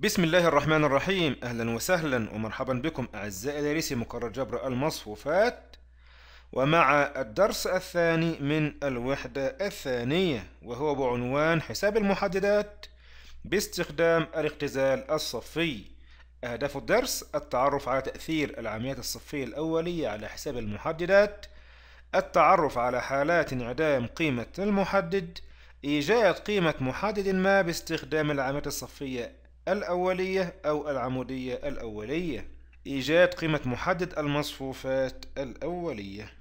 بسم الله الرحمن الرحيم أهلا وسهلا ومرحبا بكم أعزائي دارسي مقرر جبر المصفوفات ومع الدرس الثاني من الوحدة الثانية وهو بعنوان حساب المحددات باستخدام الاختزال الصفي أهداف الدرس التعرف على تأثير العمليات الصفية الأولية على حساب المحددات التعرف على حالات انعدام قيمة المحدد إيجاد قيمة محدد ما باستخدام العمليات الصفية الأولية أو العمودية الأولية إيجاد قيمة محدد المصفوفات الأولية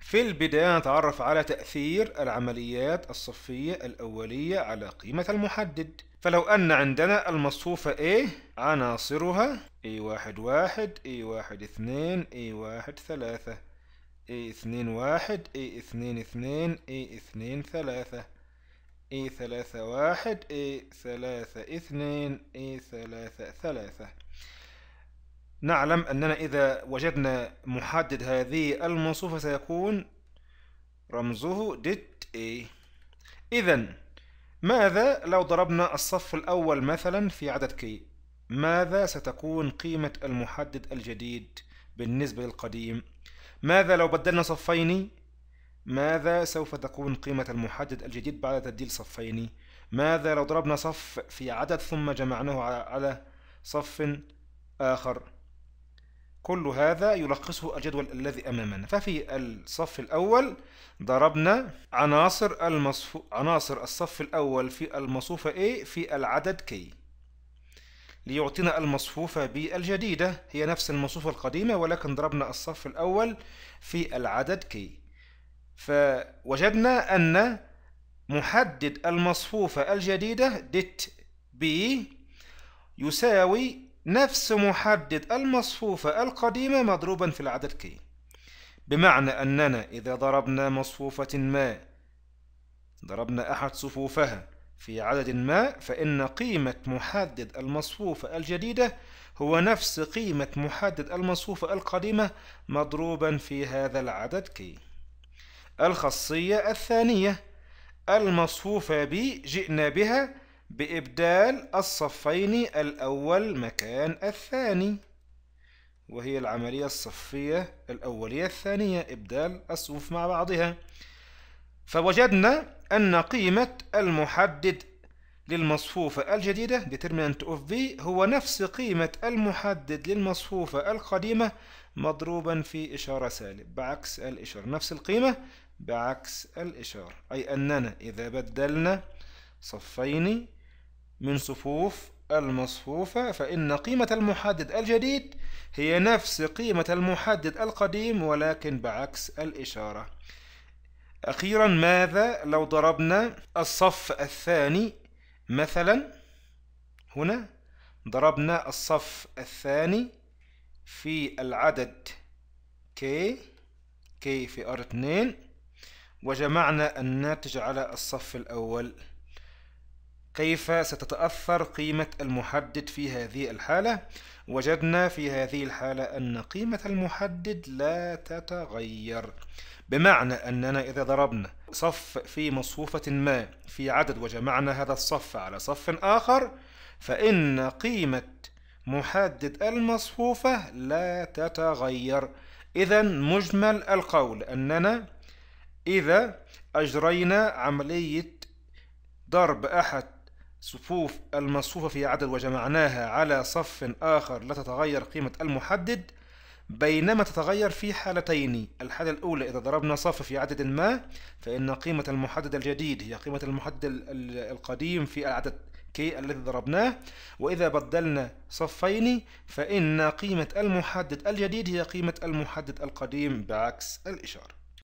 في البداية نتعرف على تأثير العمليات الصفية الأولية على قيمة المحدد فلو أن عندنا المصفوفة A عناصرها A11 A12 A13 A21 A22 A23 اي ثلاثة واحد اي ثلاثة اثنين اي ثلاثة ثلاثة نعلم أننا إذا وجدنا محدد هذه الموصوفة سيكون رمزه دت A إذا ماذا لو ضربنا الصف الأول مثلا في عدد كي ماذا ستكون قيمة المحدد الجديد بالنسبة للقديم ماذا لو بدلنا صفين ماذا سوف تكون قيمة المحدد الجديد بعد تبديل صفين؟ ماذا لو ضربنا صف في عدد ثم جمعناه على صف آخر؟ كل هذا يلخصه الجدول الذي أمامنا ففي الصف الأول ضربنا عناصر المصف... عناصر الصف الأول في المصفوفة A في العدد K ليعطينا المصفوفة B الجديدة هي نفس المصفوفة القديمة ولكن ضربنا الصف الأول في العدد K فوجدنا أن محدد المصفوفة الجديدة ديت بي يساوي نفس محدد المصفوفة القديمة مضروبا في العدد كي بمعنى أننا إذا ضربنا مصفوفة ما ضربنا أحد صفوفها في عدد ما فإن قيمة محدد المصفوفة الجديدة هو نفس قيمة محدد المصفوفة القديمة مضروبا في هذا العدد كي الخاصية الثانية المصفوفة ب جئنا بها بإبدال الصفين الأول مكان الثاني وهي العملية الصفية الأولية الثانية إبدال الصفوف مع بعضها فوجدنا أن قيمة المحدد للمصفوفة الجديدة determinant of V هو نفس قيمة المحدد للمصفوفة القديمة مضروبا في إشارة سالب بعكس الإشارة نفس القيمة بعكس الإشارة أي أننا إذا بدلنا صفين من صفوف المصفوفة فإن قيمة المحدد الجديد هي نفس قيمة المحدد القديم ولكن بعكس الإشارة أخيرا ماذا لو ضربنا الصف الثاني مثلا هنا ضربنا الصف الثاني في العدد k k في r2 وجمعنا الناتج على الصف الأول كيف ستتأثر قيمة المحدد في هذه الحالة؟ وجدنا في هذه الحالة أن قيمة المحدد لا تتغير بمعنى أننا إذا ضربنا صف في مصفوفة ما في عدد وجمعنا هذا الصف على صف آخر فإن قيمة محدد المصفوفة لا تتغير إذا مجمل القول أننا إذا أجرينا عملية ضرب أحد صفوف المصفوفة في عدد وجمعناها على صف آخر لا تتغير قيمة المحدد بينما تتغير في حالتين الحالة الأولى إذا ضربنا صف في عدد ما فإن قيمة المحدد الجديد هي قيمة المحدد القديم في العدد K الذي ضربناه وإذا بدلنا صفين فإن قيمة المحدد الجديد هي قيمة المحدد القديم بعكس الإشارة